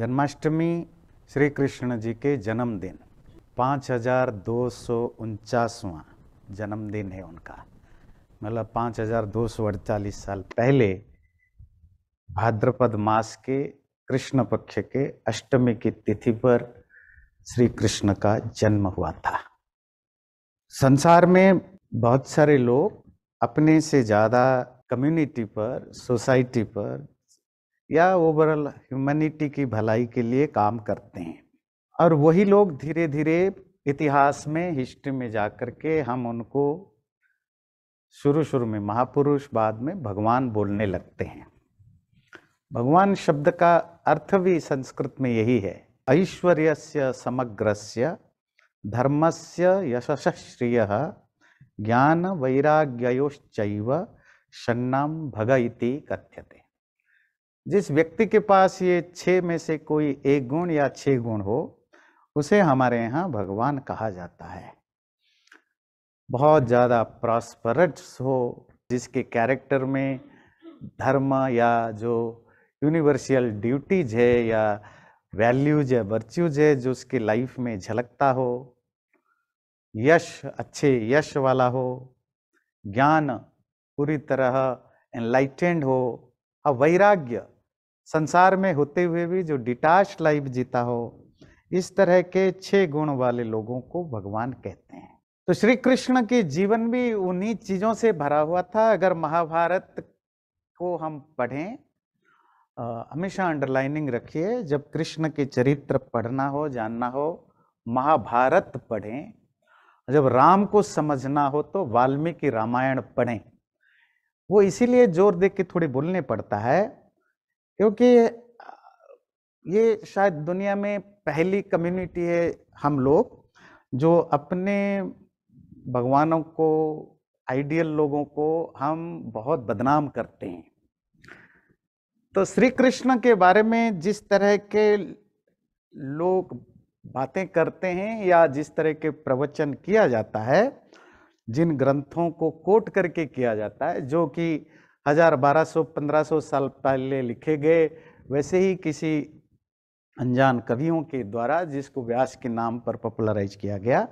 जन्माष्टमी श्री कृष्ण जी के जन्मदिन पाँच हजार दो सौ उनचासवा जन्मदिन है उनका मतलब पाँच हजार दो सौ अड़तालीस साल पहले भाद्रपद मास के कृष्ण पक्ष के अष्टमी की तिथि पर श्री कृष्ण का जन्म हुआ था संसार में बहुत सारे लोग अपने से ज़्यादा कम्युनिटी पर सोसाइटी पर या ओवरऑल ह्यूमैनिटी की भलाई के लिए काम करते हैं और वही लोग धीरे धीरे इतिहास में हिस्ट्री में जा कर के हम उनको शुरू शुरू में महापुरुष बाद में भगवान बोलने लगते हैं भगवान शब्द का अर्थ भी संस्कृत में यही है ऐश्वर्य से समग्रस्य से यशस्श्रिय ज्ञान वैराग्योश्चैव षण्णाम भग इति कथ्यते जिस व्यक्ति के पास ये छः में से कोई एक गुण या छः गुण हो उसे हमारे यहाँ भगवान कहा जाता है बहुत ज़्यादा प्रॉस्परस हो जिसके कैरेक्टर में धर्म या जो यूनिवर्सल ड्यूटीज है या वैल्यूज या वर्च्यूज है जो उसके लाइफ में झलकता हो यश अच्छे यश वाला हो ज्ञान पूरी तरह एनलाइटेंड हो और वैराग्य संसार में होते हुए भी जो डिटाच लाइफ जीता हो इस तरह के छह गुण वाले लोगों को भगवान कहते हैं तो श्री कृष्ण के जीवन भी उन्हीं चीजों से भरा हुआ था अगर महाभारत को हम पढ़ें हमेशा अंडरलाइनिंग रखिए जब कृष्ण के चरित्र पढ़ना हो जानना हो महाभारत पढ़ें जब राम को समझना हो तो वाल्मीकि रामायण पढ़ें वो इसीलिए जोर दे के थोड़े बोलने पड़ता है क्योंकि ये शायद दुनिया में पहली कम्युनिटी है हम लोग जो अपने भगवानों को आइडियल लोगों को हम बहुत बदनाम करते हैं तो श्री कृष्ण के बारे में जिस तरह के लोग बातें करते हैं या जिस तरह के प्रवचन किया जाता है जिन ग्रंथों को कोट करके किया जाता है जो कि हज़ार बारह सौ पंद्रह सौ साल पहले लिखे गए वैसे ही किसी अनजान कवियों के द्वारा जिसको व्यास के नाम पर पॉपुलराइज किया गया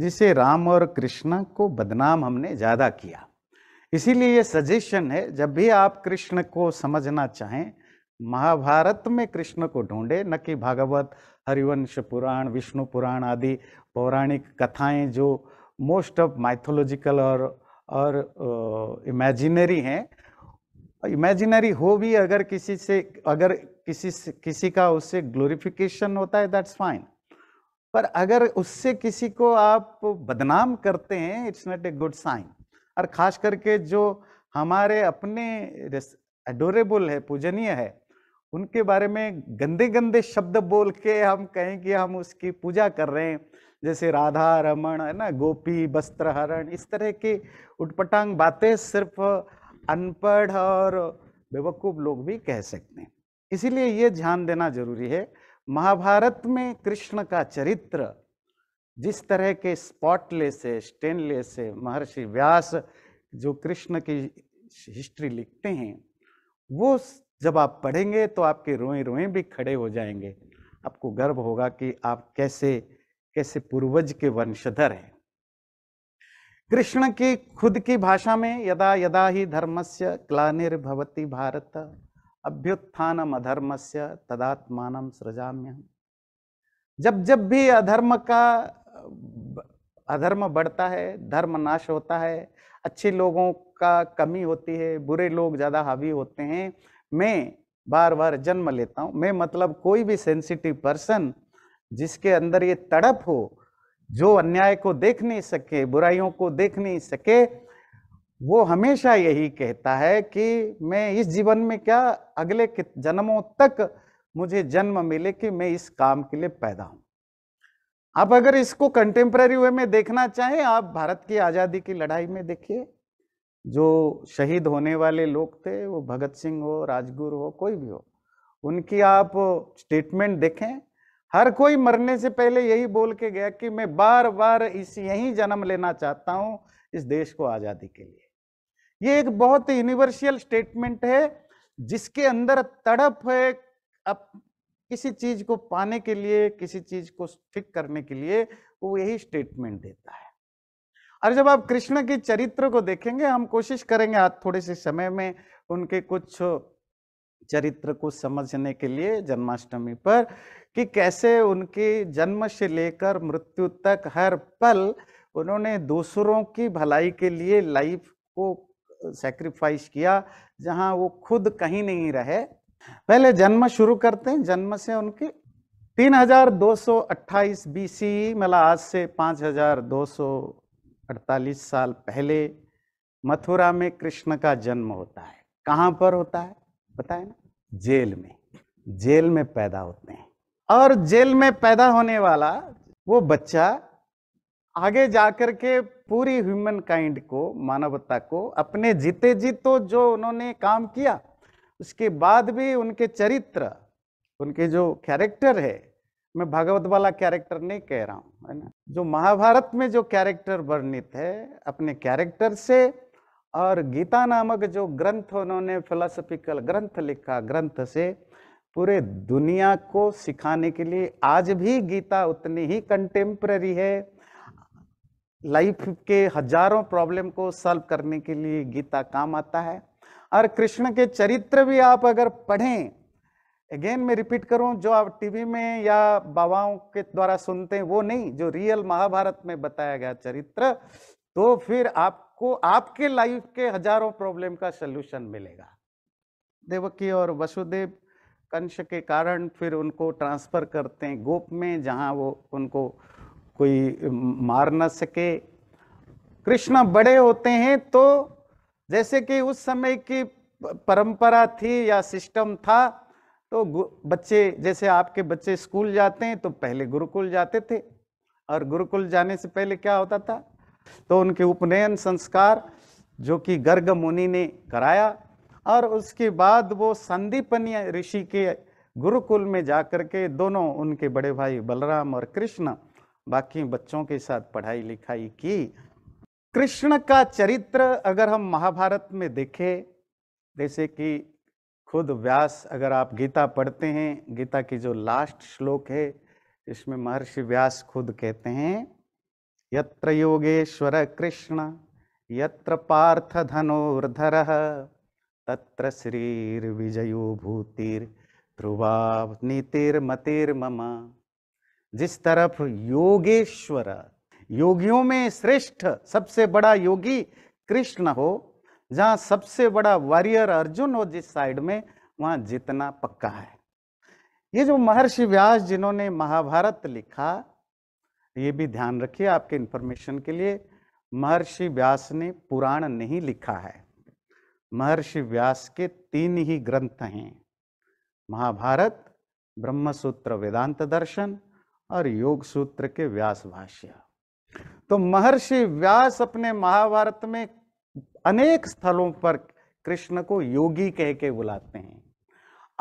जिसे राम और कृष्ण को बदनाम हमने ज़्यादा किया इसीलिए ये सजेशन है जब भी आप कृष्ण को समझना चाहें महाभारत में कृष्ण को ढूंढे न कि भागवत हरिवंश पुराण विष्णु पुराण आदि पौराणिक कथाएं जो मोस्ट ऑफ माइथोलॉजिकल और और इमेजिनरी हैं इमेजिनरी हो भी अगर किसी से अगर किसी से किसी का उससे ग्लोरिफिकेशन होता है दैट्स फाइन पर अगर उससे किसी को आप बदनाम करते हैं it's not a good sign और खास करके जो हमारे अपने एडोरेबल है पूजनीय है उनके बारे में गंदे गंदे शब्द बोल के हम कहें कि हम उसकी पूजा कर रहे हैं जैसे राधा रमण है ना गोपी वस्त्र हरण इस तरह की उटपटांग बातें सिर्फ अनपढ़ और बेवकूफ़ लोग भी कह सकते हैं इसीलिए ये ध्यान देना जरूरी है महाभारत में कृष्ण का चरित्र जिस तरह के स्पॉटलेस है स्टेनलेस है महर्षि व्यास जो कृष्ण की हिस्ट्री लिखते हैं वो जब आप पढ़ेंगे तो आपके रोए रोए भी खड़े हो जाएंगे आपको गर्व होगा कि आप कैसे कैसे पूर्वज के वंशधर हैं कृष्ण की खुद की भाषा में यदा यदा ही धर्मस्य क्लानिर्भवती भारत अधर्म अधर्मस्य तदात्मान सृजाम्य जब जब भी अधर्म का अधर्म बढ़ता है धर्म नाश होता है अच्छे लोगों का कमी होती है बुरे लोग ज़्यादा हावी होते हैं मैं बार बार जन्म लेता हूँ मैं मतलब कोई भी सेंसिटिव पर्सन जिसके अंदर ये तड़प हो जो अन्याय को देख नहीं सके बुराइयों को देख नहीं सके वो हमेशा यही कहता है कि मैं इस जीवन में क्या अगले जन्मों तक मुझे जन्म मिले कि मैं इस काम के लिए पैदा हूं आप अगर इसको कंटेम्प्रेरी वे में देखना चाहें आप भारत की आज़ादी की लड़ाई में देखिए जो शहीद होने वाले लोग थे वो भगत सिंह हो राजगुरु हो कोई भी हो उनकी आप स्टेटमेंट देखें हर कोई मरने से पहले यही बोल के गया कि मैं बार बार इस यही जन्म लेना चाहता हूं इस देश को आज़ादी के लिए ये एक बहुत यूनिवर्सियल स्टेटमेंट है जिसके अंदर तड़प है अब किसी चीज को पाने के लिए किसी चीज को ठीक करने के लिए वो यही स्टेटमेंट देता है और जब आप कृष्ण के चरित्र को देखेंगे हम कोशिश करेंगे आज थोड़े से समय में उनके कुछ चरित्र को समझने के लिए जन्माष्टमी पर कि कैसे उनके जन्म से लेकर मृत्यु तक हर पल उन्होंने दूसरों की भलाई के लिए लाइफ को सेक्रीफाइस किया जहां वो खुद कहीं नहीं रहे पहले जन्म शुरू करते हैं जन्म से उनके 3228 बीसी मतलब आज से 5248 साल पहले मथुरा में कृष्ण का जन्म होता है कहाँ पर होता है बताए ना जेल में जेल में पैदा होते हैं और जेल में पैदा होने वाला वो बच्चा आगे जाकर के पूरी ह्यूमन काइंड को मानवता को अपने जीते जी तो जो उन्होंने काम किया उसके बाद भी उनके चरित्र उनके जो कैरेक्टर है मैं भागवत वाला कैरेक्टर नहीं कह रहा हूँ है ना जो महाभारत में जो कैरेक्टर वर्णित है अपने कैरेक्टर से और गीता नामक जो ग्रंथ उन्होंने फिलोसफिकल ग्रंथ लिखा ग्रंथ से पूरे दुनिया को सिखाने के लिए आज भी गीता उतनी ही कंटेम्प्रेरी है लाइफ के हजारों प्रॉब्लम को सॉल्व करने के लिए गीता काम आता है और कृष्ण के चरित्र भी आप अगर पढ़ें अगेन मैं रिपीट करूं जो आप टीवी में या बाबाओं के द्वारा सुनते हैं वो नहीं जो रियल महाभारत में बताया गया चरित्र तो फिर आप को आपके लाइफ के हजारों प्रॉब्लम का सलूशन मिलेगा देवकी और वसुदेव कंश के कारण फिर उनको ट्रांसफ़र करते हैं गोप में जहाँ वो उनको कोई मार न सके कृष्ण बड़े होते हैं तो जैसे कि उस समय की परंपरा थी या सिस्टम था तो बच्चे जैसे आपके बच्चे स्कूल जाते हैं तो पहले गुरुकुल जाते थे और गुरुकुल जाने से पहले क्या होता था तो उनके उपनयन संस्कार जो कि गर्ग मुनि ने कराया और उसके बाद वो संदीपनीय ऋषि के गुरुकुल में जाकर के दोनों उनके बड़े भाई बलराम और कृष्ण बाकी बच्चों के साथ पढ़ाई लिखाई की कृष्ण का चरित्र अगर हम महाभारत में देखें जैसे कि खुद व्यास अगर आप गीता पढ़ते हैं गीता की जो लास्ट श्लोक है इसमें महर्षि व्यास खुद कहते हैं यत्र योगेश्वर कृष्ण यत्र पार्थ धनुर्धरः तत्र श्रीर्विजयो भूतिर्ध्रुवा नीतिर्मतिर्मम जिस तरफ योगेश्वर योगियों में श्रेष्ठ सबसे बड़ा योगी कृष्ण हो जहाँ सबसे बड़ा वॉरियर अर्जुन हो जिस साइड में वहाँ जितना पक्का है ये जो महर्षि व्यास जिन्होंने महाभारत लिखा ये भी ध्यान रखिए आपके इन्फॉर्मेशन के लिए महर्षि व्यास ने पुराण नहीं लिखा है महर्षि व्यास के तीन ही ग्रंथ हैं महाभारत ब्रह्मसूत्र वेदांत दर्शन और योग सूत्र के व्यास भाष्य तो महर्षि व्यास अपने महाभारत में अनेक स्थलों पर कृष्ण को योगी कह के बुलाते हैं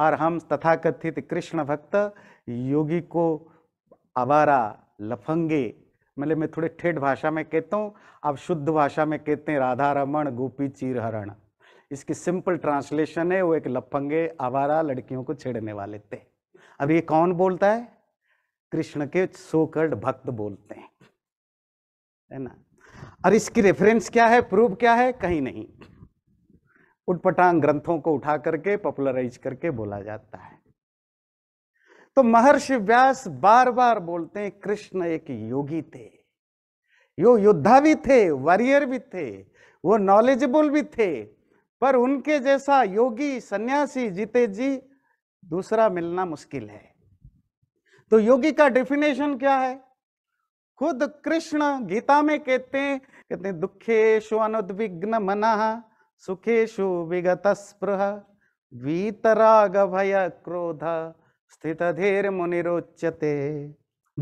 और हम तथाकथित कृष्ण भक्त योगी को आवारा लफंगे मतलब मैं थोड़े ठेठ भाषा में कहता हूँ आप शुद्ध भाषा में कहते हैं राधा रमण गोपी चीरहरण इसकी सिंपल ट्रांसलेशन है वो एक लफंगे आवारा लड़कियों को छेड़ने वाले थे अब ये कौन बोलता है कृष्ण के सोकर्ड भक्त बोलते हैं है ना और इसकी रेफरेंस क्या है प्रूफ क्या है कहीं नहीं उटपटांग ग्रंथों को उठा करके पॉपुलराइज करके बोला जाता है तो महर्षि व्यास बार बार बोलते हैं कृष्ण एक योगी थे यो योद्धा भी थे वॉरियर भी थे वो नॉलेजेबल भी थे पर उनके जैसा योगी सन्यासी जीते जी दूसरा मिलना मुश्किल है तो योगी का डेफिनेशन क्या है खुद कृष्ण गीता में कहते हैं कहते दुखे दुखेशु अनुद्विग्न मना सुखेशु विगत स्पृह वीतराग भय क्रोध स्थित धीर मुनिरोचते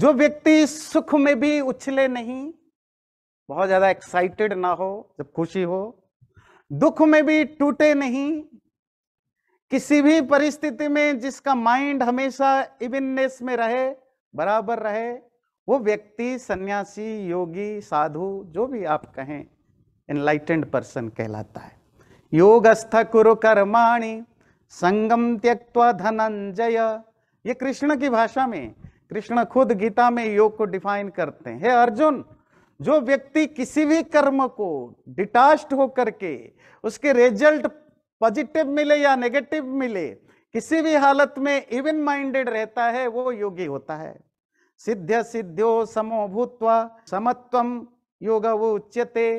जो व्यक्ति सुख में भी उछले नहीं बहुत ज्यादा एक्साइटेड ना हो जब खुशी हो दुख में भी टूटे नहीं किसी भी परिस्थिति में जिसका माइंड हमेशा इविननेस में रहे बराबर रहे वो व्यक्ति सन्यासी योगी साधु जो भी आप कहें एनलाइटेंड पर्सन कहलाता है योगस्थ कुरु कर्माणि संगम त्यक्त्वा धनंजय ये कृष्ण की भाषा में कृष्ण खुद गीता में योग को डिफाइन करते हैं हे अर्जुन जो व्यक्ति किसी भी कर्म को डिटास्ट होकर के उसके रिजल्ट पॉजिटिव मिले या नेगेटिव मिले किसी भी हालत में इवन माइंडेड रहता है वो योगी होता है सिद्ध सिद्धो समो भूतवा समत्वम योग वो उच्यते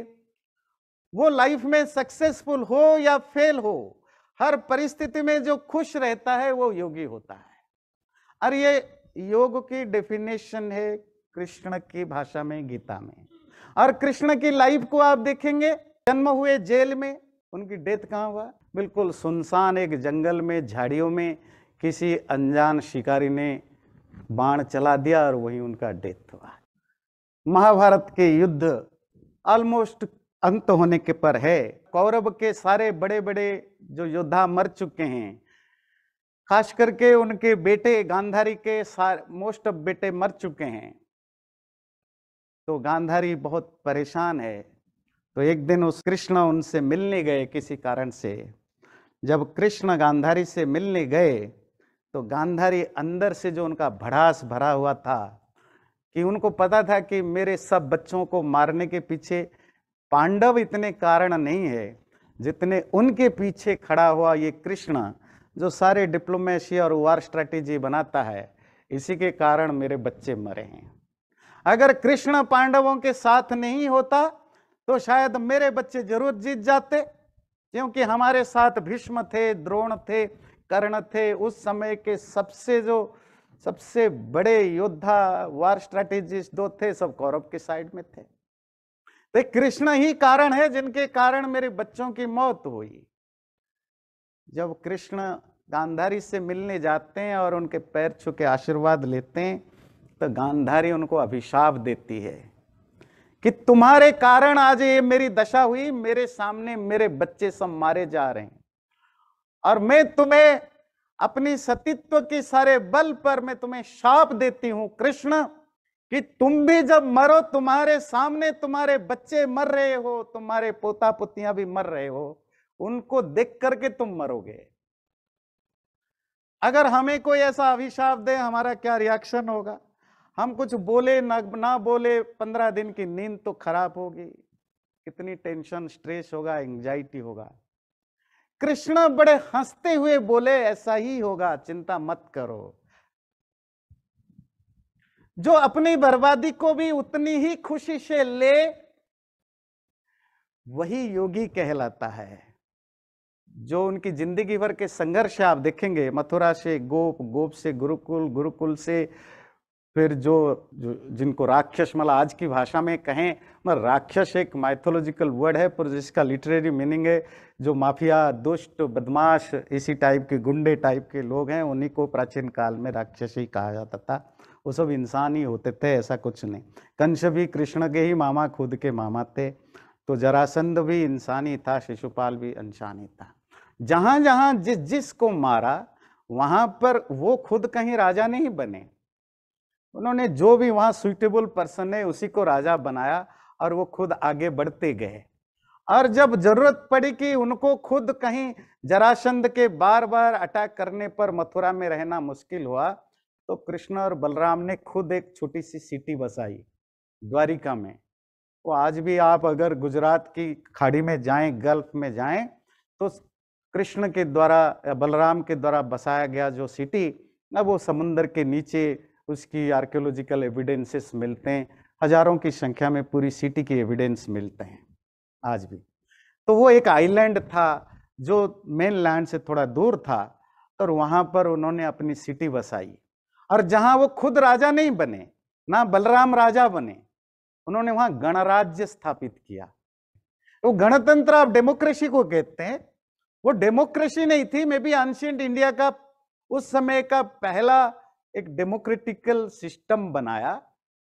वो लाइफ में सक्सेसफुल हो या फेल हो हर परिस्थिति में जो खुश रहता है वो योगी होता है और ये योग की डेफिनेशन है कृष्ण की भाषा में गीता में और कृष्ण की लाइफ को आप देखेंगे जन्म हुए जेल में उनकी डेथ कहाँ हुआ बिल्कुल सुनसान एक जंगल में झाड़ियों में किसी अनजान शिकारी ने बाण चला दिया और वहीं उनका डेथ हुआ महाभारत के युद्ध ऑलमोस्ट अंत होने के पर है कौरव के सारे बड़े बड़े जो योद्धा मर चुके हैं खास करके उनके बेटे गांधारी के मोस्ट ऑफ बेटे मर चुके हैं तो गांधारी बहुत परेशान है तो एक दिन उस कृष्ण उनसे मिलने गए किसी कारण से जब कृष्ण गांधारी से मिलने गए तो गांधारी अंदर से जो उनका भड़ास भरा हुआ था कि उनको पता था कि मेरे सब बच्चों को मारने के पीछे पांडव इतने कारण नहीं है जितने उनके पीछे खड़ा हुआ ये कृष्ण जो सारे डिप्लोमेसी और वार स्ट्रैटेजी बनाता है इसी के कारण मेरे बच्चे मरे हैं अगर कृष्ण पांडवों के साथ नहीं होता तो शायद मेरे बच्चे जरूर जीत जाते क्योंकि हमारे साथ भीष्म थे द्रोण थे कर्ण थे उस समय के सबसे जो सबसे बड़े योद्धा वार स्ट्रैटेजिस्ट दो थे सब कौरव के साइड में थे तो कृष्ण ही कारण है जिनके कारण मेरे बच्चों की मौत हुई जब कृष्ण गांधारी से मिलने जाते हैं और उनके पैर छू के आशीर्वाद लेते हैं तो गांधारी उनको अभिशाप देती है कि तुम्हारे कारण आज ये मेरी दशा हुई मेरे सामने मेरे बच्चे सब मारे जा रहे हैं और मैं तुम्हें अपनी सतीत्व के सारे बल पर मैं तुम्हें शाप देती हूं कृष्ण कि तुम भी जब मरो तुम्हारे सामने तुम्हारे बच्चे मर रहे हो तुम्हारे पोता पोतियां भी मर रहे हो उनको देख करके तुम मरोगे अगर हमें कोई ऐसा अभिशाप दे हमारा क्या रिएक्शन होगा हम कुछ बोले ना ना बोले पंद्रह दिन की नींद तो खराब होगी कितनी टेंशन स्ट्रेस होगा एंजाइटी होगा कृष्ण बड़े हंसते हुए बोले ऐसा ही होगा चिंता मत करो जो अपनी बर्बादी को भी उतनी ही खुशी से ले वही योगी कहलाता है जो उनकी ज़िंदगी भर के संघर्ष आप देखेंगे मथुरा से गोप गोप से गुरुकुल गुरुकुल से फिर जो, जो जिनको राक्षस मतलब आज की भाषा में कहें मतलब राक्षस एक माइथोलॉजिकल वर्ड है पर जिसका लिटरेरी मीनिंग है जो माफिया दुष्ट बदमाश इसी टाइप के गुंडे टाइप के लोग हैं उन्हीं को प्राचीन काल में राक्षस ही कहा जाता था वो सब इंसान ही होते थे ऐसा कुछ नहीं कंस भी कृष्ण के ही मामा खुद के मामा थे तो जरासंध भी इंसान ही था शिशुपाल भी इंसान ही था जहां जहां जिस जिस को मारा वहां पर वो खुद कहीं राजा नहीं बने उन्होंने जो भी वहां सुइटेबल पर्सन है उसी को राजा बनाया और वो खुद आगे बढ़ते गए और जब जरूरत पड़ी कि उनको खुद कहीं जरासंध के बार बार अटैक करने पर मथुरा में रहना मुश्किल हुआ तो कृष्ण और बलराम ने खुद एक छोटी सी सिटी बसाई द्वारिका में वो तो आज भी आप अगर गुजरात की खाड़ी में जाएं गल्फ में जाएं तो कृष्ण के द्वारा या बलराम के द्वारा बसाया गया जो सिटी अब वो समुंदर के नीचे उसकी आर्कियोलॉजिकल एविडेंसेस मिलते हैं हजारों की संख्या में पूरी सिटी के एविडेंस मिलते हैं आज भी तो वो एक आइलैंड था जो मेन लैंड से थोड़ा दूर था और वहाँ पर उन्होंने अपनी सिटी बसाई और जहाँ वो खुद राजा नहीं बने ना बलराम राजा बने उन्होंने वहाँ गणराज्य स्थापित किया वो गणतंत्र आप डेमोक्रेसी को कहते हैं वो डेमोक्रेसी नहीं थी मे बी एंशियंट इंडिया का उस समय का पहला एक डेमोक्रेटिकल सिस्टम बनाया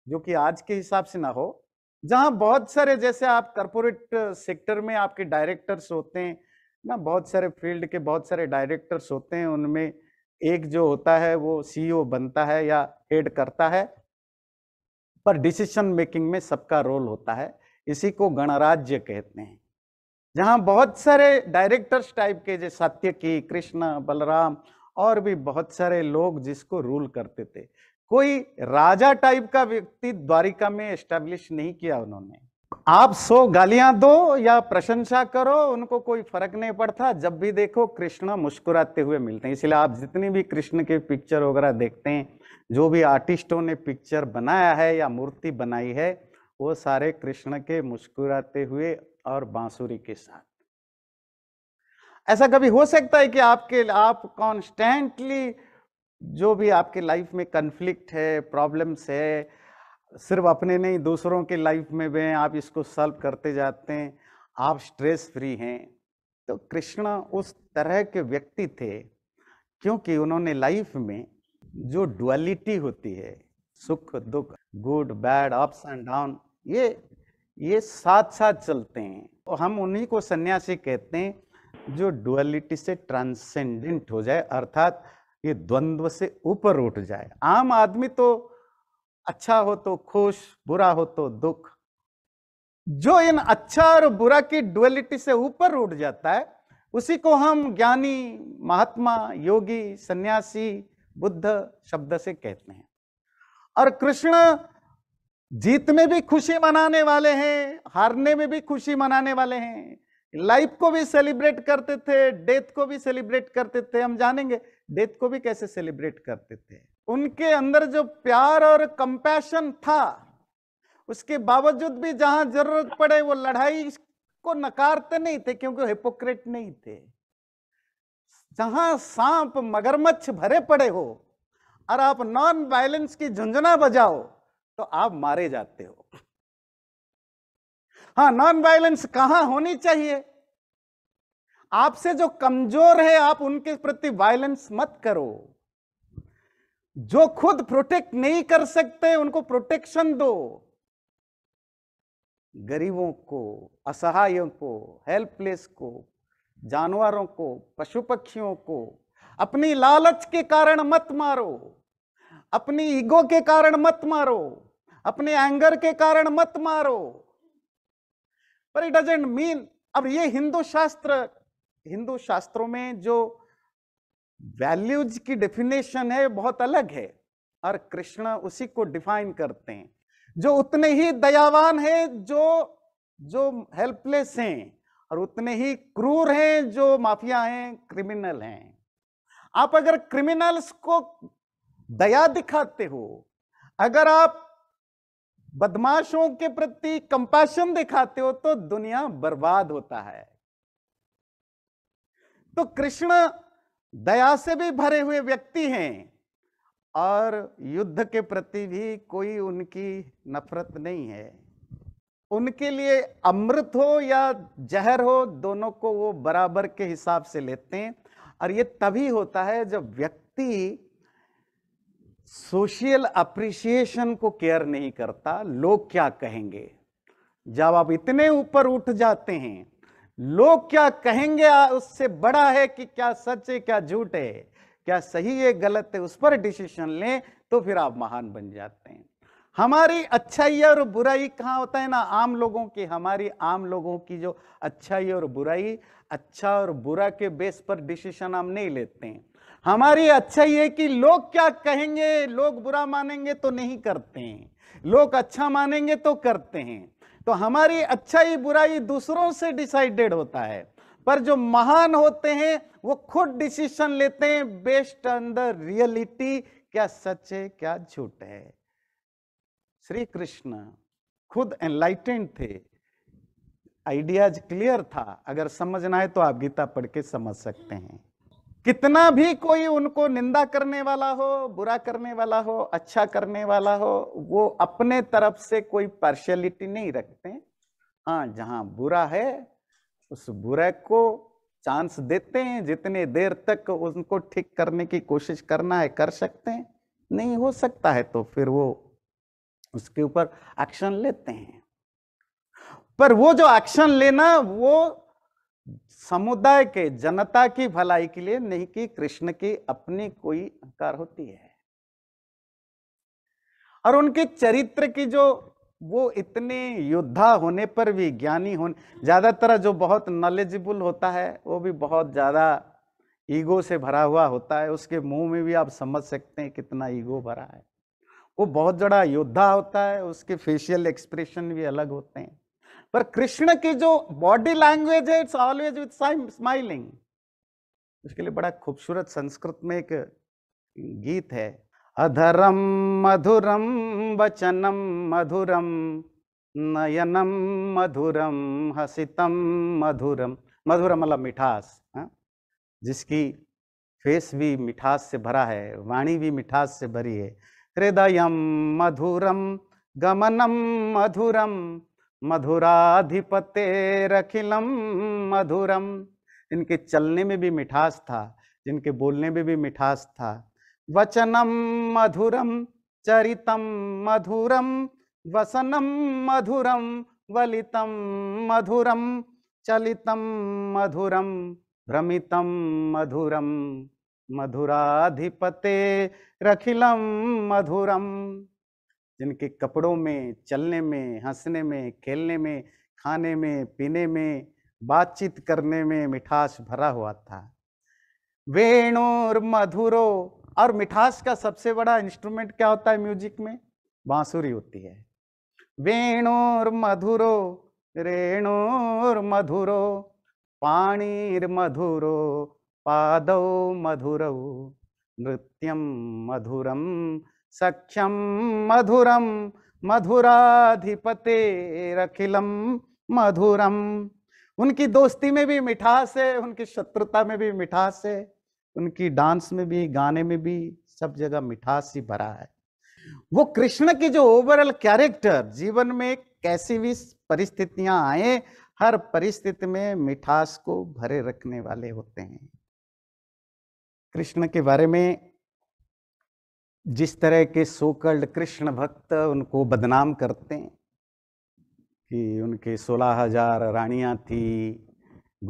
जो कि आज के हिसाब से ना हो जहां बहुत सारे जैसे आप कॉरपोरेट सेक्टर में आपके डायरेक्टर्स होते हैं ना बहुत सारे फील्ड के बहुत सारे डायरेक्टर्स होते हैं उनमें एक जो होता है वो सीईओ e बनता है या हेड करता है पर डिसीशन मेकिंग में सबका रोल होता है इसी को गणराज्य कहते हैं जहाँ बहुत सारे डायरेक्टर्स टाइप के जैसे की कृष्ण बलराम और भी बहुत सारे लोग जिसको रूल करते थे कोई राजा टाइप का व्यक्ति द्वारिका में एस्टेब्लिश नहीं किया उन्होंने आप सो गालियां दो या प्रशंसा करो उनको कोई फर्क नहीं पड़ता जब भी देखो कृष्ण मुस्कुराते हुए मिलते हैं इसलिए आप जितनी भी कृष्ण के पिक्चर वगैरह देखते हैं जो भी आर्टिस्टों ने पिक्चर बनाया है या मूर्ति बनाई है वो सारे कृष्ण के मुस्कुराते हुए और बांसुरी के साथ ऐसा कभी हो सकता है कि आपके आप कॉन्स्टेंटली जो भी आपके लाइफ में कन्फ्लिक्ट है प्रॉब्लम्स है सिर्फ अपने नहीं दूसरों के लाइफ में भी आप इसको सॉल्व करते जाते हैं आप स्ट्रेस फ्री हैं तो कृष्णा उस तरह के व्यक्ति थे क्योंकि उन्होंने लाइफ में जो डुअलिटी होती है सुख दुख good bad ups and down ये ये साथ साथ चलते हैं और हम उन्हीं को सन्यासी कहते हैं जो डुअलिटी से ट्रांसेंडेंट हो जाए अर्थात ये द्वंद्व से ऊपर उठ जाए आम आदमी तो अच्छा हो तो खुश बुरा हो तो दुख जो इन अच्छा और बुरा की डुअलिटी से ऊपर उठ जाता है उसी को हम ज्ञानी महात्मा योगी सन्यासी बुद्ध शब्द से कहते हैं और कृष्ण जीत में भी खुशी मनाने वाले हैं हारने में भी खुशी मनाने वाले हैं लाइफ को भी सेलिब्रेट करते थे डेथ को भी सेलिब्रेट करते थे हम जानेंगे डेथ को भी कैसे सेलिब्रेट करते थे उनके अंदर जो प्यार और कंपैशन था उसके बावजूद भी जहां जरूरत पड़े वो लड़ाई को नकारते नहीं थे क्योंकि हिपोक्रेट नहीं थे जहां सांप मगरमच्छ भरे पड़े हो और आप नॉन वायलेंस की झुंझुना बजाओ तो आप मारे जाते हो हाँ नॉन वायलेंस कहां होनी चाहिए आपसे जो कमजोर है आप उनके प्रति वायलेंस मत करो जो खुद प्रोटेक्ट नहीं कर सकते उनको प्रोटेक्शन दो गरीबों को असहायों को हेल्पलेस को जानवरों को पशु पक्षियों को अपनी लालच के कारण मत मारो अपनी ईगो के कारण मत मारो अपने एंगर के कारण मत मारो पर इट डजेंट मीन अब ये हिंदू शास्त्र हिंदू शास्त्रों में जो वैल्यूज की डेफिनेशन है बहुत अलग है और कृष्ण उसी को डिफाइन करते हैं जो उतने ही दयावान है जो जो हेल्पलेस हैं और उतने ही क्रूर हैं जो माफिया हैं क्रिमिनल हैं आप अगर क्रिमिनल्स को दया दिखाते हो अगर आप बदमाशों के प्रति कंपैशन दिखाते हो तो दुनिया बर्बाद होता है तो कृष्ण दया से भी भरे हुए व्यक्ति हैं और युद्ध के प्रति भी कोई उनकी नफरत नहीं है उनके लिए अमृत हो या जहर हो दोनों को वो बराबर के हिसाब से लेते हैं और ये तभी होता है जब व्यक्ति सोशल अप्रिसिएशन को केयर नहीं करता लोग क्या कहेंगे जब आप इतने ऊपर उठ जाते हैं लोग क्या कहेंगे उससे बड़ा है कि क्या सच है क्या झूठ है क्या सही है गलत है उस पर डिसीशन लें तो फिर आप महान बन जाते हैं हमारी अच्छाई और बुराई कहाँ होता है ना आम लोगों की हमारी आम लोगों की जो अच्छाई और बुराई अच्छा और बुरा के बेस पर डिसीशन हम नहीं लेते हैं हमारी अच्छाई है कि लोग क्या कहेंगे लोग बुरा मानेंगे तो नहीं करते हैं लोग अच्छा मानेंगे तो करते हैं तो हमारी अच्छाई बुराई दूसरों से डिसाइडेड होता है पर जो महान होते हैं वो खुद डिसीशन लेते हैं बेस्ड ऑन द रियलिटी क्या सच है क्या झूठ है श्री कृष्ण खुद एनलाइटेंड थे आइडियाज क्लियर था अगर समझना है तो आप गीता पढ़ के समझ सकते हैं कितना भी कोई उनको निंदा करने वाला हो बुरा करने वाला हो अच्छा करने वाला हो वो अपने तरफ से कोई पार्शलिटी नहीं रखते हाँ जहाँ बुरा है उस बुरे को चांस देते हैं जितने देर तक उनको ठीक करने की कोशिश करना है कर सकते हैं नहीं हो सकता है तो फिर वो उसके ऊपर एक्शन लेते हैं पर वो जो एक्शन लेना वो समुदाय के जनता की भलाई के लिए नहीं कि कृष्ण की अपनी कोई अहंकार होती है और उनके चरित्र की जो वो इतने योद्धा होने पर भी ज्ञानी होने ज़्यादातर जो बहुत नॉलेजेबल होता है वो भी बहुत ज़्यादा ईगो से भरा हुआ होता है उसके मुंह में भी आप समझ सकते हैं कितना ईगो भरा है वो बहुत जड़ा योद्धा होता है उसके फेशियल एक्सप्रेशन भी अलग होते हैं पर कृष्ण की जो बॉडी लैंग्वेज है इट्स ऑलवेज विथ स्माइलिंग उसके लिए बड़ा खूबसूरत संस्कृत में एक गीत है अधरम मधुरम वचनम मधुरम नयनम मधुरम हसितम मधुरम मधुरम मतलब मिठास हा? जिसकी फेस भी मिठास से भरा है वाणी भी मिठास से भरी है हृदय मधुरम गमनम मधुरम मधुराधिपते रखिलम मधुरम इनके चलने में भी मिठास था जिनके बोलने में भी मिठास था वचनम मधुरम चरितम मधुरम वसनम मधुरम वलितम मधुरम चलितम मधुरम भ्रमितम मधुरम मधुराधिपते रखिलम मधुरम जिनके कपड़ों में चलने में हंसने में खेलने में खाने में पीने में बातचीत करने में मिठास भरा हुआ था और मधुरो और मिठास का सबसे बड़ा इंस्ट्रूमेंट क्या होता है म्यूजिक में बांसुरी होती है और मधुरो और मधुरो पानी मधुरो पादो मधुरो नृत्यम मधुरम सख्यम मधुरम मधुराधिपते मधुराधिपतेरखिलम मधुरम उनकी दोस्ती में भी मिठास है उनकी शत्रुता में भी मिठास है उनकी डांस में भी गाने में भी सब जगह मिठास ही भरा है वो कृष्ण की जो ओवरऑल कैरेक्टर जीवन में कैसी भी परिस्थितियां आए हर परिस्थिति में मिठास को भरे रखने वाले होते हैं कृष्ण के बारे में जिस तरह के सोकल्ड कृष्ण भक्त उनको बदनाम करते हैं कि उनके सोलह हजार रानियाँ थी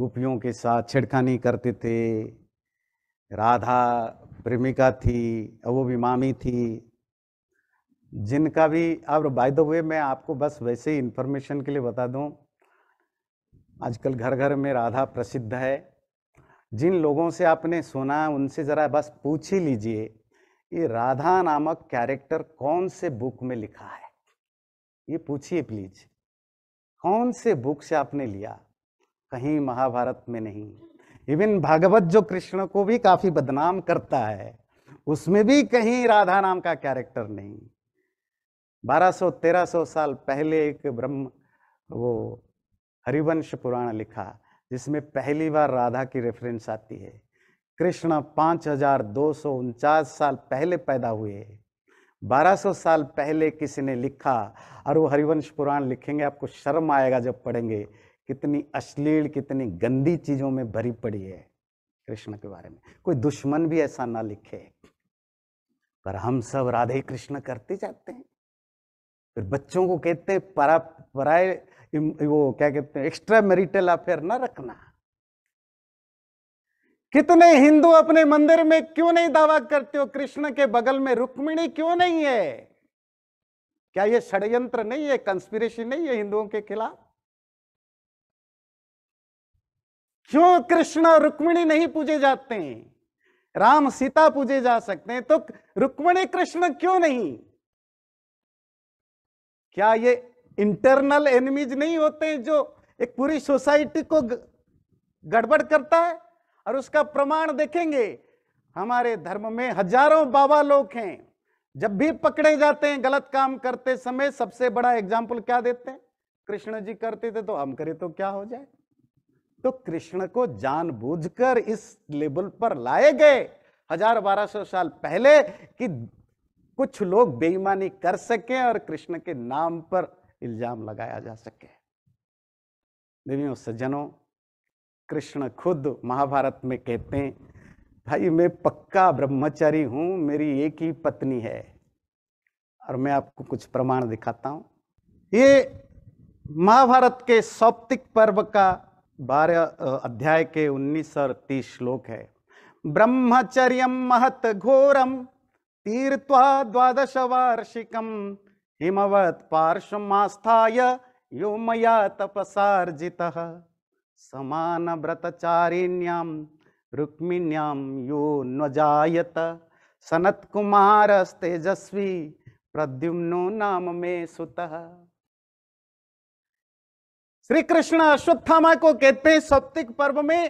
गोपियों के साथ छिड़खानी करते थे राधा प्रेमिका थी और वो भी मामी थी जिनका भी अब बाय द वे मैं आपको बस वैसे ही इन्फॉर्मेशन के लिए बता दूं आजकल घर घर में राधा प्रसिद्ध है जिन लोगों से आपने सुना उनसे ज़रा बस पूछ ही लीजिए ये राधा नामक कैरेक्टर कौन से बुक में लिखा है ये पूछिए प्लीज कौन से बुक से आपने लिया कहीं महाभारत में नहीं इवन भागवत जो कृष्ण को भी काफी बदनाम करता है उसमें भी कहीं राधा नाम का कैरेक्टर नहीं 1200-1300 साल पहले एक ब्रह्म वो हरिवंश पुराण लिखा जिसमें पहली बार राधा की रेफरेंस आती है कृष्ण पाँच हजार दो सौ उनचास साल पहले पैदा हुए बारह सौ साल पहले किसी ने लिखा और वो हरिवंश पुराण लिखेंगे आपको शर्म आएगा जब पढ़ेंगे कितनी अश्लील कितनी गंदी चीज़ों में भरी पड़ी है कृष्ण के बारे में कोई दुश्मन भी ऐसा ना लिखे पर हम सब राधे कृष्ण करते जाते हैं फिर बच्चों को कहते हैं परा पराए वो क्या कहते हैं एक्स्ट्रा मैरिटल अफेयर ना रखना कितने हिंदू अपने मंदिर में क्यों नहीं दावा करते हो कृष्ण के बगल में रुक्मिणी क्यों नहीं है क्या यह षड्यंत्र नहीं है कंस्पिरेसी नहीं है हिंदुओं के खिलाफ क्यों कृष्ण और रुक्मिणी नहीं पूजे जाते हैं राम सीता पूजे जा सकते हैं तो रुक्मिणी कृष्ण क्यों नहीं क्या ये इंटरनल एनिमीज नहीं होते जो एक पूरी सोसाइटी को गड़बड़ करता है और उसका प्रमाण देखेंगे हमारे धर्म में हजारों बाबा लोग हैं जब भी पकड़े जाते हैं गलत काम करते समय सबसे बड़ा एग्जाम्पल क्या देते हैं कृष्ण जी करते थे तो हम करें तो क्या हो जाए तो कृष्ण को जानबूझकर इस लेवल पर लाए गए हजार बारह सौ साल पहले कि कुछ लोग बेईमानी कर सके और कृष्ण के नाम पर इल्जाम लगाया जा सके देवियों सज्जनों कृष्ण खुद महाभारत में कहते हैं भाई मैं पक्का ब्रह्मचारी हूँ मेरी एक ही पत्नी है और मैं आपको कुछ प्रमाण दिखाता हूँ ये महाभारत के सौप्तिक पर्व का बारह अध्याय के उन्नीस और तीस श्लोक है ब्रह्मचर्य महत घोरम तीर्थ द्वादश वार्षिकम हिमवत आस्था यो मया तपसार्जिता समानव्रतचारिण्यां रुक्मिण्यां यो न जायत तेजस्वी प्रद्युम्नो नाम में सुत श्री कृष्ण अश्वत्थामा को कहते हैं सप्तिक पर्व में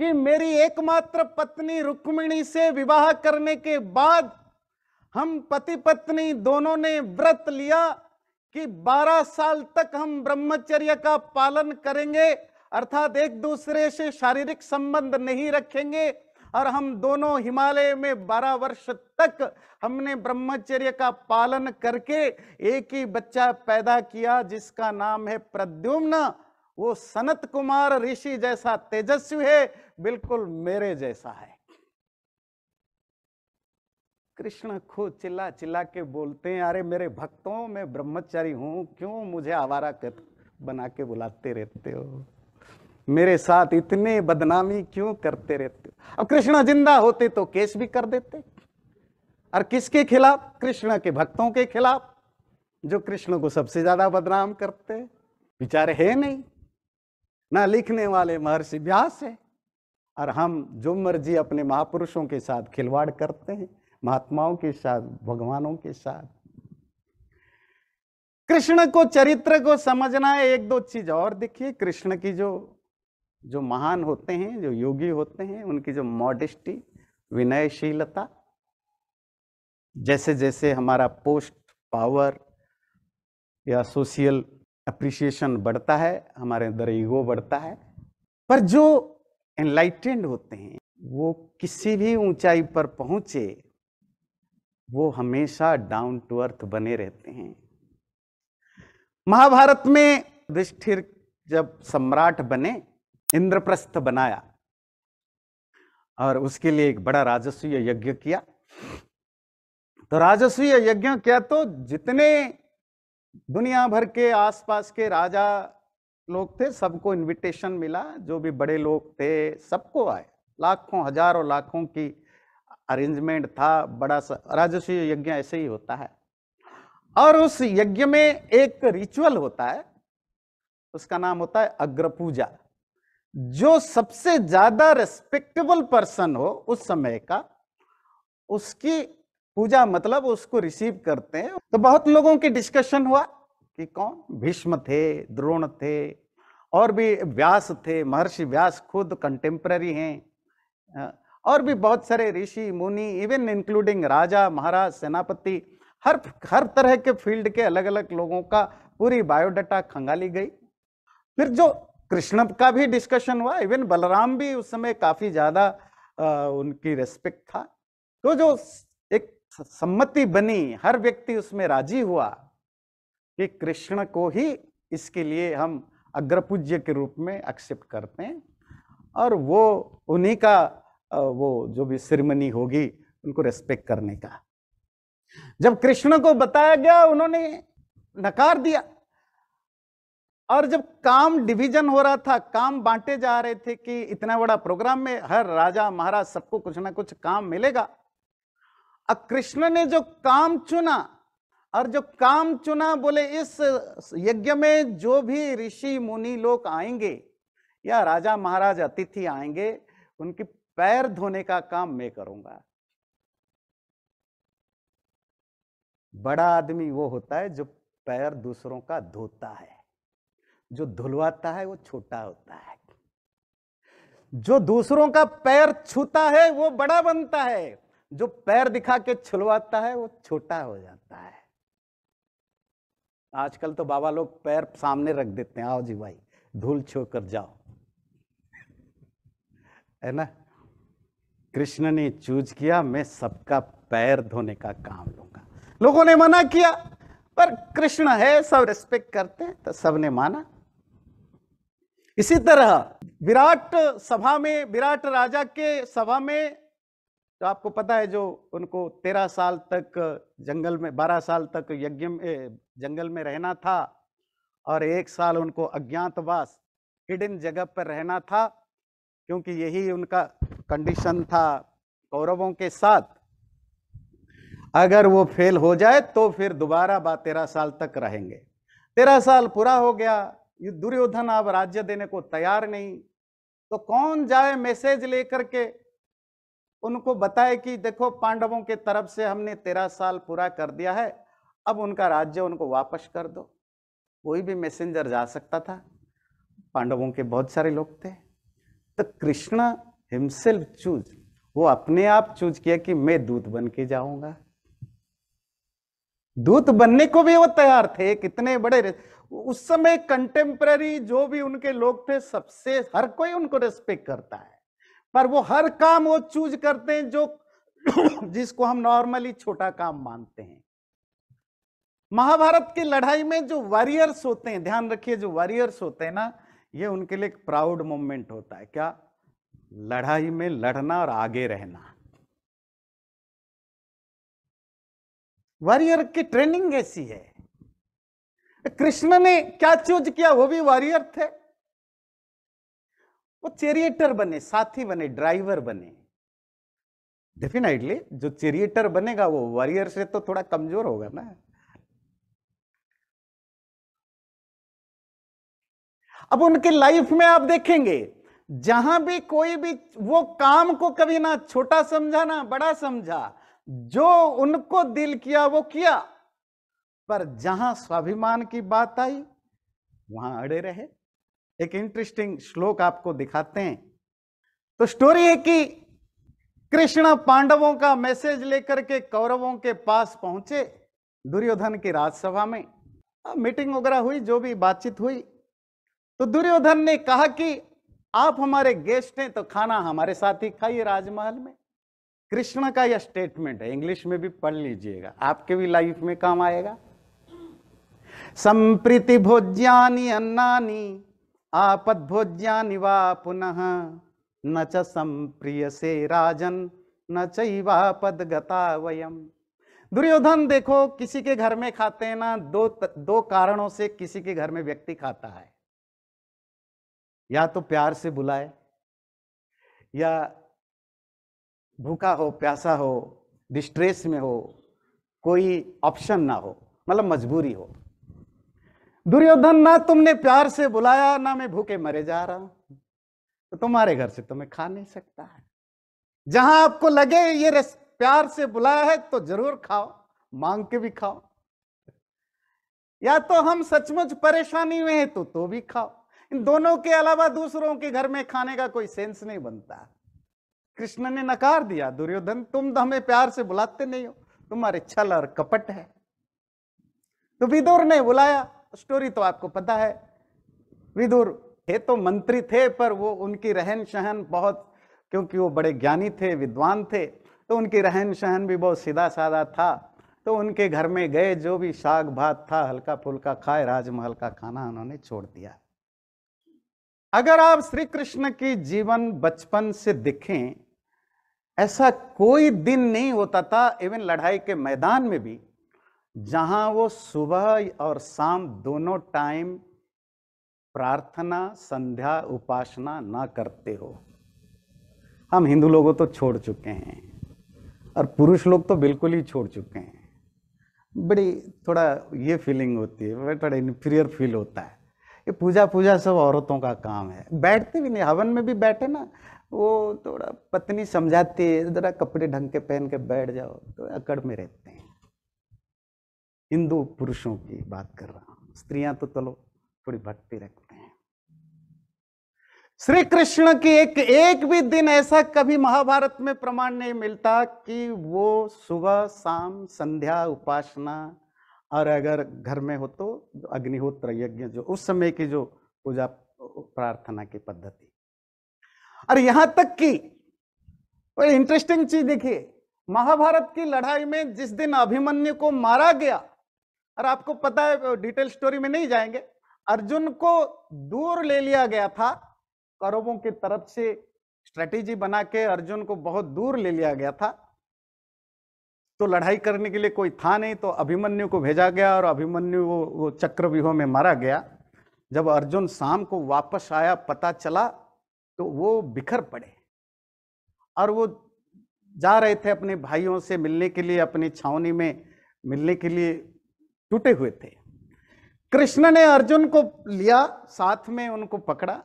कि मेरी एकमात्र पत्नी रुक्मिणी से विवाह करने के बाद हम पति पत्नी दोनों ने व्रत लिया कि 12 साल तक हम ब्रह्मचर्य का पालन करेंगे अर्थात एक दूसरे से शारीरिक संबंध नहीं रखेंगे और हम दोनों हिमालय में 12 वर्ष तक हमने ब्रह्मचर्य का पालन करके एक ही बच्चा पैदा किया जिसका नाम है प्रद्युम्न वो सनत कुमार ऋषि जैसा तेजस्वी है बिल्कुल मेरे जैसा है कृष्ण खुद चिल्ला चिल्ला के बोलते हैं अरे मेरे भक्तों में ब्रह्मचारी हूँ क्यों मुझे आवारा कर बना के बुलाते रहते हो मेरे साथ इतने बदनामी क्यों करते रहते हो अब कृष्ण जिंदा होते तो केस भी कर देते और किसके खिलाफ कृष्ण के भक्तों के खिलाफ जो कृष्ण को सबसे ज्यादा बदनाम करते विचार है नहीं ना लिखने वाले महर्षि व्यास है और हम जो मर्जी अपने महापुरुषों के साथ खिलवाड़ करते हैं महात्माओं के साथ भगवानों के साथ कृष्ण को चरित्र को समझना है एक दो चीज और देखिए कृष्ण की जो जो महान होते हैं जो योगी होते हैं उनकी जो मॉडेस्टी विनयशीलता जैसे जैसे हमारा पोस्ट पावर या सोशल अप्रिसिएशन बढ़ता है हमारे अंदर ईगो बढ़ता है पर जो एनलाइटेंड होते हैं वो किसी भी ऊंचाई पर पहुंचे वो हमेशा डाउन टू अर्थ बने रहते हैं महाभारत में युधिष्ठिर जब सम्राट बने इंद्रप्रस्थ बनाया और उसके लिए एक बड़ा राजस्वीय यज्ञ किया तो राजस्वीय यज्ञ क्या तो जितने दुनिया भर के आसपास के राजा लोग थे सबको इनविटेशन मिला जो भी बड़े लोग थे सबको आए लाखों हजारों लाखों की अरेंजमेंट था बड़ा सा राजस्वी यज्ञ ऐसे ही होता है और उस यज्ञ में एक रिचुअल होता है उसका नाम होता है पूजा जो सबसे ज्यादा रेस्पेक्टेबल पर्सन हो उस समय का उसकी पूजा मतलब उसको रिसीव करते हैं तो बहुत लोगों की डिस्कशन हुआ कि कौन भीष्म थे द्रोण थे और भी व्यास थे महर्षि व्यास खुद कंटेम्प्ररी हैं और भी बहुत सारे ऋषि मुनि इवन इंक्लूडिंग राजा महाराज सेनापति हर हर तरह के फील्ड के अलग अलग लोगों का पूरी बायोडाटा खंगाली गई फिर जो कृष्ण का भी डिस्कशन हुआ इवन बलराम भी उस समय काफी ज्यादा उनकी रेस्पेक्ट था तो जो एक सम्मति बनी हर व्यक्ति उसमें राजी हुआ कि कृष्ण को ही इसके लिए हम अग्रपूज्य के रूप में एक्सेप्ट करते हैं और वो उन्हीं का वो जो भी सिरमनी होगी उनको रेस्पेक्ट करने का जब कृष्ण को बताया गया उन्होंने नकार दिया और जब काम डिवीजन हो रहा था काम बांटे जा रहे थे कि इतना बड़ा प्रोग्राम में हर राजा महाराज सबको कुछ ना कुछ काम मिलेगा और कृष्ण ने जो काम चुना और जो काम चुना बोले इस यज्ञ में जो भी ऋषि मुनि लोग आएंगे या राजा महाराज अतिथि आएंगे उनकी पैर धोने का काम मैं करूंगा बड़ा आदमी वो होता है जो पैर दूसरों का धोता है जो धुलवाता है वो छोटा होता है जो दूसरों का पैर छूता है वो बड़ा बनता है जो पैर दिखा के छुलवाता है वो छोटा हो जाता है आजकल तो बाबा लोग पैर सामने रख देते हैं आओ जी भाई धूल छो कर जाओ है ना कृष्ण ने चूज किया मैं सबका पैर धोने का काम लूंगा लोगों ने मना किया पर कृष्ण है सब रिस्पेक्ट करते हैं तो सबने माना इसी तरह विराट सभा में विराट राजा के सभा में तो आपको पता है जो उनको तेरह साल तक जंगल में बारह साल तक यज्ञ में जंगल में रहना था और एक साल उनको अज्ञातवास हिडन जगह पर रहना था क्योंकि यही उनका कंडीशन था कौरवों के साथ अगर वो फेल हो जाए तो फिर दोबारा बा तेरह साल तक रहेंगे तेरह साल पूरा हो गया दुर्योधन अब राज्य देने को तैयार नहीं तो कौन जाए मैसेज लेकर के उनको बताए कि देखो पांडवों के तरफ से हमने तेरह साल पूरा कर दिया है अब उनका राज्य उनको वापस कर दो कोई भी मैसेंजर जा सकता था पांडवों के बहुत सारे लोग थे तो कृष्ण हिमसेल्फ चूज वो अपने आप चूज किया कि मैं दूत बन के जाऊंगा दूत बनने को भी वो तैयार थे कितने बड़े उस समय कंटेम्प्रेरी जो भी उनके लोग थे सबसे हर कोई उनको रेस्पेक्ट करता है पर वो हर काम वो चूज करते हैं जो जिसको हम नॉर्मली छोटा काम मानते हैं महाभारत की लड़ाई में जो वॉरियर्स होते हैं ध्यान रखिए जो वॉरियर्स होते हैं ना ये उनके लिए एक प्राउड मोमेंट होता है क्या लड़ाई में लड़ना और आगे रहना वॉरियर की ट्रेनिंग ऐसी है कृष्ण ने क्या चूज किया वो भी वॉरियर थे वो चेरिएटर बने साथी बने ड्राइवर बने डेफिनेटली जो चेरिएटर बनेगा वो वॉरियर से तो थोड़ा कमजोर होगा ना अब उनकी लाइफ में आप देखेंगे जहां भी कोई भी वो काम को कभी ना छोटा समझा ना बड़ा समझा जो उनको दिल किया वो किया पर जहां स्वाभिमान की बात आई वहां अड़े रहे एक इंटरेस्टिंग श्लोक आपको दिखाते हैं तो स्टोरी है कि कृष्ण पांडवों का मैसेज लेकर के कौरवों के पास पहुंचे दुर्योधन की राजसभा में मीटिंग वगैरह हुई जो भी बातचीत हुई तो दुर्योधन ने कहा कि आप हमारे गेस्ट हैं तो खाना हमारे साथ ही खाइए राजमहल में कृष्ण का यह स्टेटमेंट है इंग्लिश में भी पढ़ लीजिएगा आपके भी लाइफ में काम आएगा संप्रीति भोज्यानी अन्नानि आपद भोज्यानि वा पुनः न च संप्रिय से राजन न चापद गता वयम दुर्योधन देखो किसी के घर में खाते हैं ना दो दो कारणों से किसी के घर में व्यक्ति खाता है या तो प्यार से बुलाए या भूखा हो प्यासा हो डिस्ट्रेस में हो कोई ऑप्शन ना हो मतलब मजबूरी हो दुर्योधन ना तुमने प्यार से बुलाया ना मैं भूखे मरे जा रहा हूं तो तुम्हारे घर से तो मैं खा नहीं सकता है जहां आपको लगे ये प्यार से बुलाया है तो जरूर खाओ मांग के भी खाओ या तो हम सचमुच परेशानी में है तो तो भी खाओ इन दोनों के अलावा दूसरों के घर में खाने का कोई सेंस नहीं बनता कृष्ण ने नकार दिया दुर्योधन तुम तो हमें प्यार से बुलाते नहीं हो तुम्हारे छल और कपट है तो विदुर ने बुलाया स्टोरी तो आपको पता है विदुर थे तो मंत्री थे पर वो उनकी रहन सहन बहुत क्योंकि वो बड़े ज्ञानी थे विद्वान थे तो उनकी रहन सहन भी बहुत सीधा साधा था तो उनके घर में गए जो भी साग भात था हल्का फुल्का खाए राजमहल का खाना उन्होंने छोड़ दिया अगर आप श्री कृष्ण के जीवन बचपन से देखें ऐसा कोई दिन नहीं होता था इवन लड़ाई के मैदान में भी जहां वो सुबह और शाम दोनों टाइम प्रार्थना संध्या उपासना ना करते हो हम हिंदू लोगों तो छोड़ चुके हैं और पुरुष लोग तो बिल्कुल ही छोड़ चुके हैं बड़ी थोड़ा ये फीलिंग होती है थोड़ा इन्फीरियर फील होता है ये पूजा पूजा सब औरतों का काम है बैठते भी नहीं हवन में भी बैठे ना वो थोड़ा पत्नी समझाती है ज़रा कपड़े ढंग के पहन के बैठ जाओ तो अकड़ में रहते हैं हिंदू पुरुषों की बात कर रहा हूँ स्त्रियां तो चलो थोड़ी भक्ति रखते हैं श्री कृष्ण की एक एक भी दिन ऐसा कभी महाभारत में प्रमाण नहीं मिलता कि वो सुबह शाम संध्या उपासना और अगर घर में हो तो अग्निहोत्र यज्ञ जो उस समय की जो पूजा प्रार्थना की पद्धति और यहां तक कि इंटरेस्टिंग चीज देखिए महाभारत की लड़ाई में जिस दिन अभिमन्यु को मारा गया और आपको पता है डिटेल स्टोरी में नहीं जाएंगे अर्जुन को दूर ले लिया गया था कौरवों की तरफ से स्ट्रेटेजी बना के अर्जुन को बहुत दूर ले लिया गया था तो लड़ाई करने के लिए कोई था नहीं तो अभिमन्यु को भेजा गया और अभिमन्यु वो वो चक्रव्यूह में मारा गया जब अर्जुन शाम को वापस आया पता चला तो वो बिखर पड़े और वो जा रहे थे अपने भाइयों से मिलने के लिए अपनी छावनी में मिलने के लिए टूटे हुए थे कृष्ण ने अर्जुन को लिया साथ में उनको पकड़ा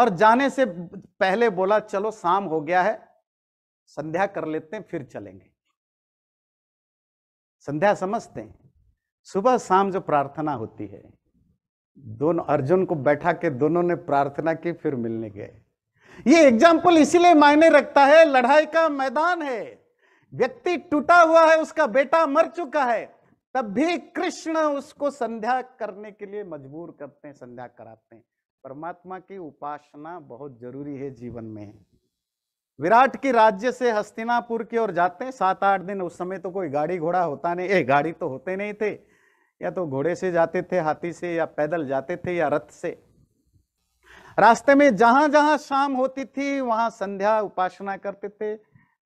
और जाने से पहले बोला चलो शाम हो गया है संध्या कर लेते हैं फिर चलेंगे संध्या समझते हैं सुबह शाम जो प्रार्थना होती है दोनों अर्जुन को बैठा के दोनों ने प्रार्थना की फिर मिलने गए ये एग्जाम्पल इसीलिए मायने रखता है लड़ाई का मैदान है व्यक्ति टूटा हुआ है उसका बेटा मर चुका है तब भी कृष्ण उसको संध्या करने के लिए मजबूर करते हैं संध्या कराते हैं परमात्मा की उपासना बहुत जरूरी है जीवन में विराट की राज्य से हस्तिनापुर की ओर जाते हैं सात आठ दिन उस समय तो कोई गाड़ी घोड़ा होता नहीं ए गाड़ी तो होते नहीं थे या तो घोड़े से जाते थे हाथी से या पैदल जाते थे या रथ से रास्ते में जहां जहां शाम होती थी वहां संध्या उपासना करते थे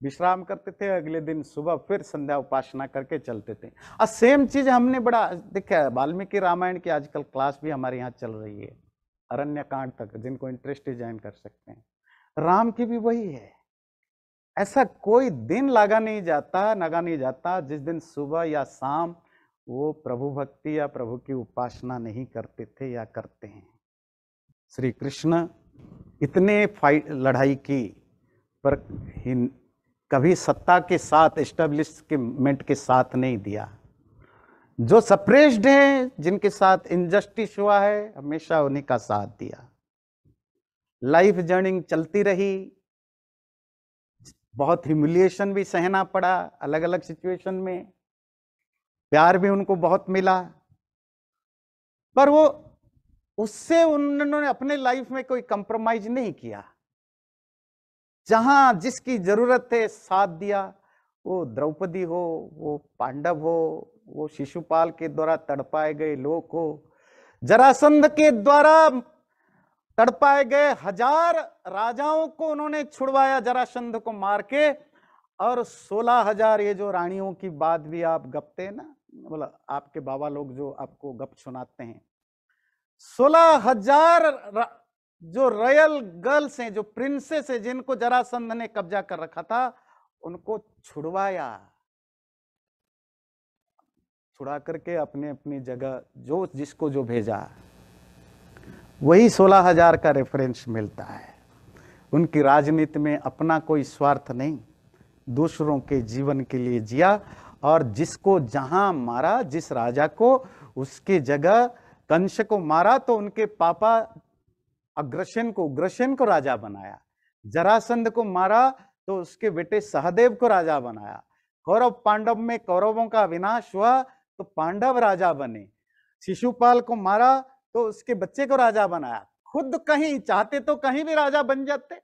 विश्राम करते थे अगले दिन सुबह फिर संध्या उपासना करके चलते थे और सेम चीज हमने बड़ा देखा है वाल्मीकि रामायण की आजकल क्लास भी हमारे यहाँ चल रही है अरण्य कांड तक जिनको इंटरेस्ट ज्वाइन कर सकते हैं राम की भी वही है ऐसा कोई दिन लगा नहीं जाता लगा नहीं जाता जिस दिन सुबह या शाम वो प्रभु भक्ति या प्रभु की उपासना नहीं करते थे या करते हैं श्री कृष्ण इतने फाइट लड़ाई की पर कभी सत्ता के साथ एस्टेब्लिशमेंट के साथ नहीं दिया जो सप्रेस्ड हैं जिनके साथ इनजस्टिस हुआ है हमेशा उन्हीं का साथ दिया लाइफ जर्निंग चलती रही बहुत ह्यूमिलिएशन भी सहना पड़ा अलग अलग सिचुएशन में प्यार भी उनको बहुत मिला पर वो उससे उन्होंने अपने लाइफ में कोई कंप्रोमाइज नहीं किया जहां जिसकी जरूरत है साथ दिया वो द्रौपदी हो वो पांडव हो वो शिशुपाल के द्वारा तड़पाए गए लोग हो जरासंध के द्वारा तड़पाए गए हजार राजाओं को उन्होंने छुड़वाया जरासंध को मार के और सोलह हजार ये जो रानियों की बात भी आप गपते हैं ना बोला मतलब आपके बाबा लोग जो आपको गप सुनाते हैं सोलह हजार जो रॉयल गर्ल्स हैं जो प्रिंसेस हैं जिनको जरासंध ने कब्जा कर रखा था उनको छुड़वाया छुड़ा करके अपने अपनी जगह जो जिसको जो भेजा वही सोलह हजार का रेफरेंस मिलता है उनकी राजनीति में अपना कोई स्वार्थ नहीं दूसरों के जीवन के लिए जिया और जिसको जहां मारा जिस राजा को उसके जगह कंस को मारा तो उनके पापा अग्रसेन को उग्रसेन को राजा बनाया जरासंध को मारा तो उसके बेटे सहदेव को राजा बनाया कौरव पांडव में कौरवों का विनाश हुआ तो पांडव राजा बने शिशुपाल को मारा तो उसके बच्चे को राजा बनाया खुद कहीं चाहते तो कहीं भी राजा बन जाते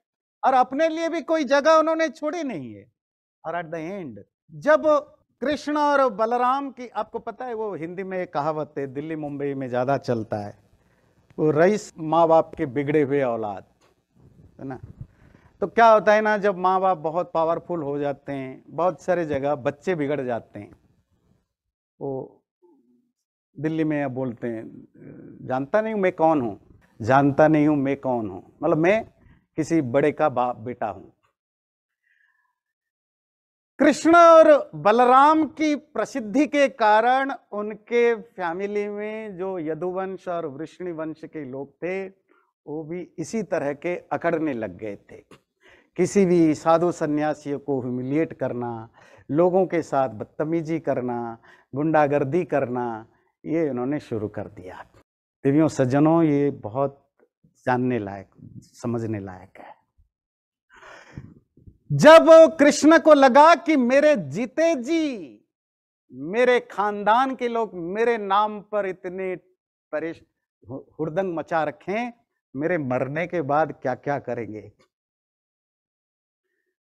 और अपने लिए भी कोई जगह उन्होंने छोड़ी नहीं है और एट द एंड जब कृष्ण और बलराम की आपको पता है वो हिंदी में कहावत है दिल्ली मुंबई में ज़्यादा चलता है वो रईस माँ बाप के बिगड़े हुए औलाद है ना तो क्या होता है ना जब माँ बाप बहुत पावरफुल हो जाते हैं बहुत सारे जगह बच्चे बिगड़ जाते हैं वो दिल्ली में अब बोलते हैं जानता नहीं हूँ मैं कौन हूँ जानता नहीं हूँ मैं कौन हूँ मतलब मैं किसी बड़े का बाप बेटा हूँ कृष्ण और बलराम की प्रसिद्धि के कारण उनके फैमिली में जो यदुवंश और वृष्णि वंश के लोग थे वो भी इसी तरह के अकड़ने लग गए थे किसी भी साधु सन्यासियों को ह्यूमिलिएट करना लोगों के साथ बदतमीजी करना गुंडागर्दी करना ये इन्होंने शुरू कर दिया देवियों सज्जनों ये बहुत जानने लायक समझने लायक है जब कृष्ण को लगा कि मेरे जीते जी मेरे खानदान के लोग मेरे नाम पर इतने परेश हुरदंग मचा रखें मेरे मरने के बाद क्या क्या करेंगे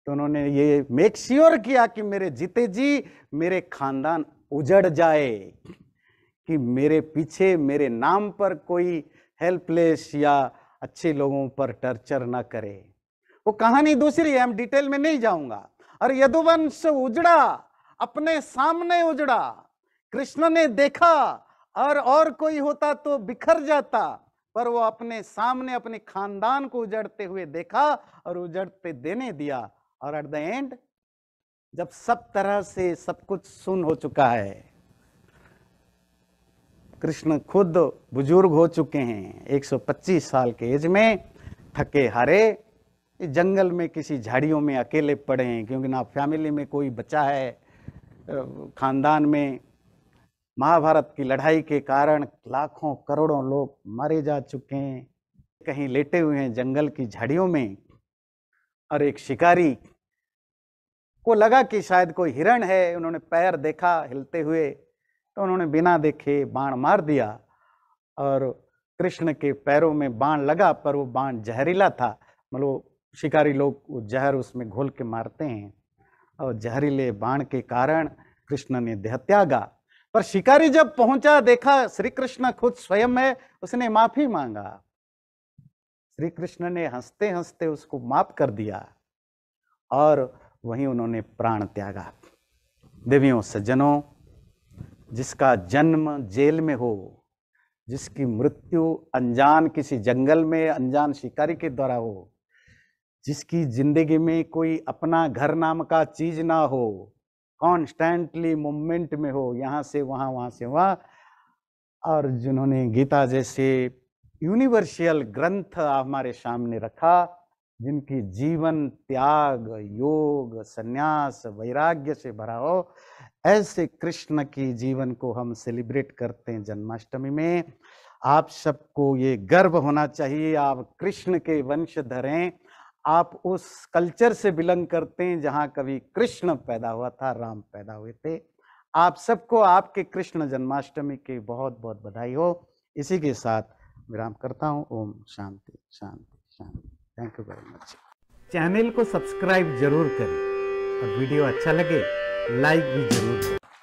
तो उन्होंने ये मेक श्योर किया कि मेरे जीते जी मेरे खानदान उजड़ जाए कि मेरे पीछे मेरे नाम पर कोई हेल्पलेस या अच्छे लोगों पर टर्चर ना करे वो कहानी दूसरी है हम डिटेल में नहीं जाऊंगा और यदुवंश उजड़ा अपने सामने उजड़ा कृष्ण ने देखा और और कोई होता तो बिखर जाता पर वो अपने सामने अपने खानदान को उजड़ते हुए देखा और उजड़ते देने दिया और एट द एंड जब सब तरह से सब कुछ सुन हो चुका है कृष्ण खुद बुजुर्ग हो चुके हैं 125 साल के एज में थके हारे जंगल में किसी झाड़ियों में अकेले पड़े हैं क्योंकि ना फैमिली में कोई बच्चा है खानदान में महाभारत की लड़ाई के कारण लाखों करोड़ों लोग मारे जा चुके हैं कहीं लेटे हुए हैं जंगल की झाड़ियों में और एक शिकारी को लगा कि शायद कोई हिरण है उन्होंने पैर देखा हिलते हुए तो उन्होंने बिना देखे बाण मार दिया और कृष्ण के पैरों में बाण लगा पर वो बाण जहरीला था मतलब शिकारी लोग वो जहर उसमें घोल के मारते हैं और जहरीले बाण के कारण कृष्ण ने देहत्यागा पर शिकारी जब पहुंचा देखा श्री कृष्ण खुद स्वयं है उसने माफी मांगा श्री कृष्ण ने हंसते हंसते उसको माफ कर दिया और वहीं उन्होंने प्राण त्यागा देवियों सज्जनों जिसका जन्म जेल में हो जिसकी मृत्यु अनजान किसी जंगल में अनजान शिकारी के द्वारा हो जिसकी ज़िंदगी में कोई अपना घर नाम का चीज़ ना हो कॉन्स्टेंटली मूवमेंट में हो यहाँ से वहाँ वहाँ से वहाँ और जिन्होंने गीता जैसे यूनिवर्सियल ग्रंथ हमारे सामने रखा जिनकी जीवन त्याग योग संन्यास वैराग्य से भरा हो ऐसे कृष्ण की जीवन को हम सेलिब्रेट करते हैं जन्माष्टमी में आप सबको ये गर्व होना चाहिए आप कृष्ण के वंशधर हैं आप उस कल्चर से बिलोंग करते हैं जहाँ कभी कृष्ण पैदा हुआ था राम पैदा हुए थे आप सबको आपके कृष्ण जन्माष्टमी के बहुत बहुत बधाई हो इसी के साथ विराम करता हूँ ओम शांति शांति शांति thank you very much channel को सब्सक्राइब जरूर करें और वीडियो अच्छा लगे लाइक भी जरूर करें